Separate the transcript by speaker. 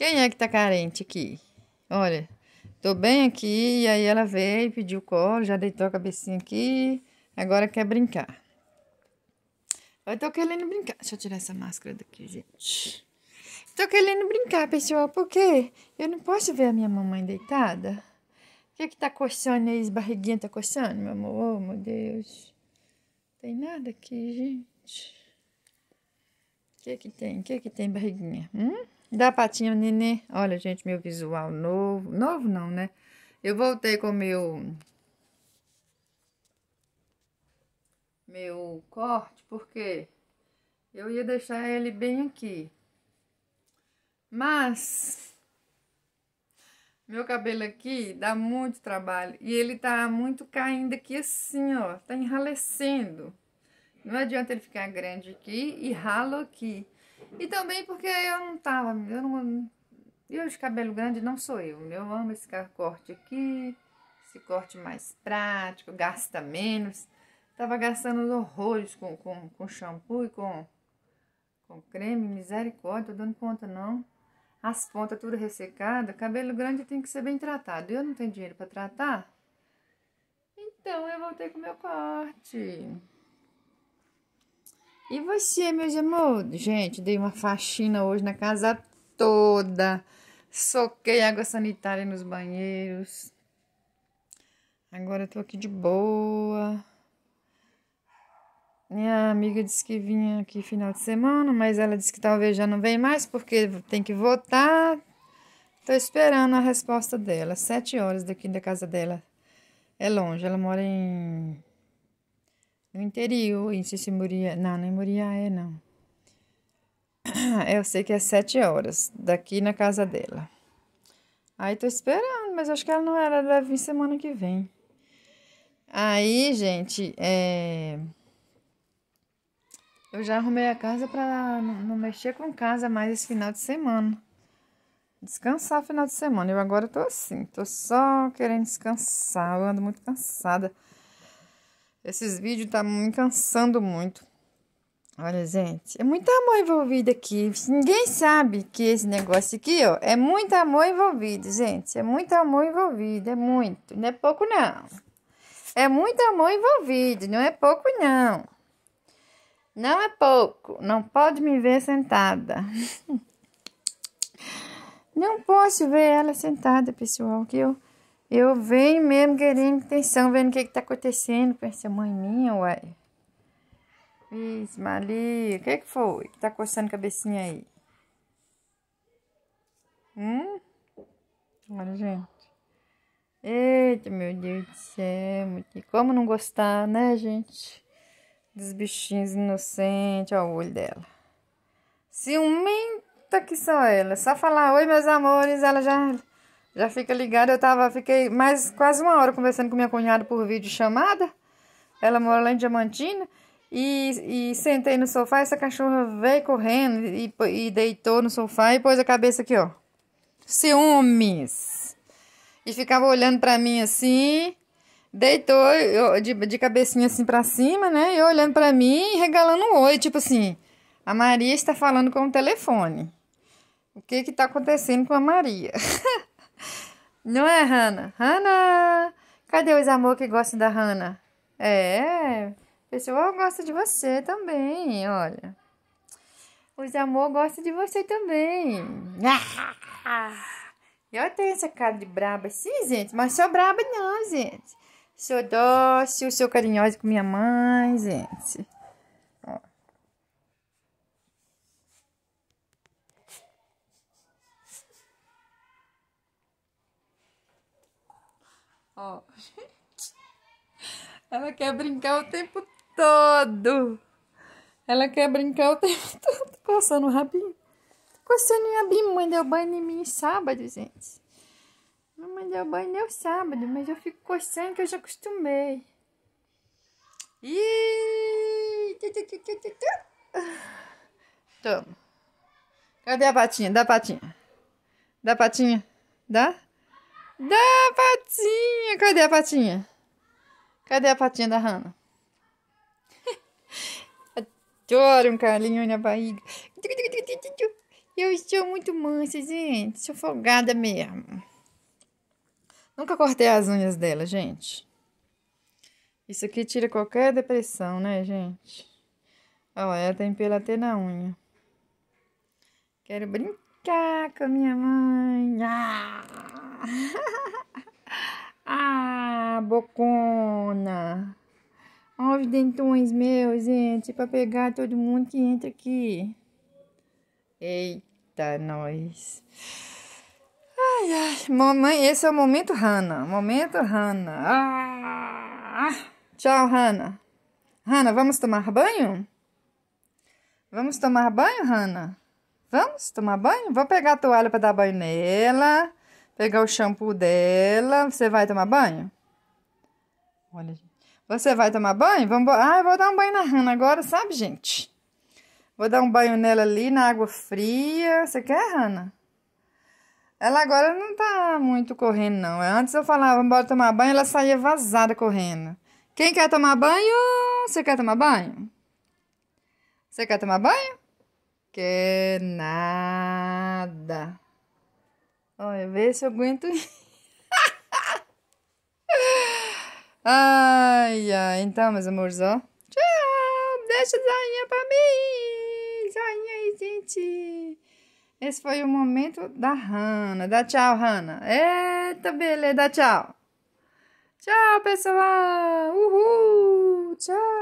Speaker 1: Quem é que tá carente aqui? Olha, tô bem aqui. E aí ela veio, pediu colo, já deitou a cabecinha aqui. Agora quer brincar. Eu tô querendo brincar. Deixa eu tirar essa máscara daqui, gente. Tô querendo brincar, pessoal, porque eu não posso ver a minha mamãe deitada. O que é que tá coçando aí? As barriguinha tá coçando, meu amor? Oh, meu Deus. Tem nada aqui, gente. O que é que tem? O que é que tem, barriguinha? Hum? Da patinha neném. Olha, gente, meu visual novo. Novo não, né? Eu voltei com meu... Meu corte, porque eu ia deixar ele bem aqui. Mas... Meu cabelo aqui dá muito trabalho. E ele tá muito caindo aqui assim, ó. Tá enralecendo. Não adianta ele ficar grande aqui e ralo aqui. E também porque eu não tava, eu não. Eu de cabelo grande não sou eu. Eu amo esse corte aqui, esse corte mais prático, gasta menos. Tava gastando horrores com, com, com shampoo e com, com creme, misericórdia, tô dando conta não. As pontas tudo ressecadas, cabelo grande tem que ser bem tratado. Eu não tenho dinheiro para tratar. Então eu voltei com o meu corte. E você, meus amores? Gente, dei uma faxina hoje na casa toda. Soquei água sanitária nos banheiros. Agora eu tô aqui de boa. Minha amiga disse que vinha aqui final de semana, mas ela disse que talvez já não vem mais porque tem que votar. Tô esperando a resposta dela. Sete horas daqui da casa dela. É longe, ela mora em no interior, em se Muriaé, não, não é Muriaé, não. Eu sei que é sete horas, daqui na casa dela. Aí tô esperando, mas acho que ela não era, ela deve vir semana que vem. Aí, gente, é... Eu já arrumei a casa para não mexer com casa mais esse final de semana. Descansar final de semana. Eu agora tô assim, tô só querendo descansar. Eu ando muito cansada. Esses vídeos tá me cansando muito. Olha, gente, é muito amor envolvido aqui. Ninguém sabe que esse negócio aqui, ó, é muito amor envolvido, gente. É muito amor envolvido, é muito. Não é pouco, não. É muito amor envolvido, não é pouco, não. Não é pouco. Não pode me ver sentada. não posso ver ela sentada, pessoal, que eu... Eu venho mesmo querendo atenção, vendo o que, que tá acontecendo com essa mãe minha, ué. Vixe, Maria, o que, que foi? Que tá coçando a cabecinha aí? Hum? Olha, gente. Eita, meu Deus do céu. Como não gostar, né, gente? Dos bichinhos inocentes. Olha o olho dela. Ciumenta que só ela. Só falar oi, meus amores, ela já já fica ligado, eu tava, fiquei mais quase uma hora conversando com minha cunhada por vídeo chamada. Ela mora lá em Diamantina. E, e sentei no sofá, essa cachorra veio correndo e, e deitou no sofá e pôs a cabeça aqui, ó. Ciúmes. E ficava olhando pra mim assim, deitou eu, de, de cabecinha assim pra cima, né? E olhando pra mim e regalando um oi, tipo assim, a Maria está falando com o telefone. O que que tá acontecendo com a Maria? Não é, Hanna? Hanna! Cadê os amor que gostam da Hanna? É, pessoal gosta de você também, olha. Os amor gostam de você também. Ah! Eu tenho essa cara de braba, sim, gente, mas sou braba não, gente. Sou dócil, sou carinhosa com minha mãe, gente. Ó, gente. Ela quer brincar o tempo todo. Ela quer brincar o tempo todo, coçando o rabinho. Coçando o rabinho, mãe deu banho em mim sábado, gente. Mamãe deu banho eu sábado, mas eu fico coçando que eu já acostumei. Ih! Toma. Cadê a patinha? Dá a patinha. Dá a patinha. Dá? Da patinha! Cadê a patinha? Cadê a patinha da Hannah? Adoro um carinho na barriga. Eu estou muito mansa, gente. Sou folgada mesmo. Nunca cortei as unhas dela, gente. Isso aqui tira qualquer depressão, né, gente? Olha, ela tem pelo até na unha. Quero brincar cá com a minha mãe. Ah, ah bocona. Olha os dentões meus, gente, para pegar todo mundo que entra aqui. Eita, nós. Ai, ai, mamãe, esse é o momento Hanna. Momento Hanna. Ah, tchau, Hanna. Hanna, vamos tomar banho? Vamos tomar banho, Hanna? Vamos tomar banho? Vou pegar a toalha para dar banho nela, pegar o shampoo dela. Você vai tomar banho? Olha, Você vai tomar banho? Vamos. Ah, eu vou dar um banho na Hannah agora, sabe, gente? Vou dar um banho nela ali na água fria. Você quer, Hannah? Ela agora não tá muito correndo, não. É, antes eu falava, bora tomar banho, ela saía vazada correndo. Quem quer tomar banho? Você quer tomar banho? Você quer tomar banho? que nada. Olha, vê se eu aguento. ai, ai. Então, meus amores, ó. Tchau! Deixa o joinha pra mim! Joinha aí, gente! Esse foi o momento da Hanna. Dá tchau, Hanna. Eita, beleza. Dá tchau. Tchau, pessoal. Uhul. Tchau.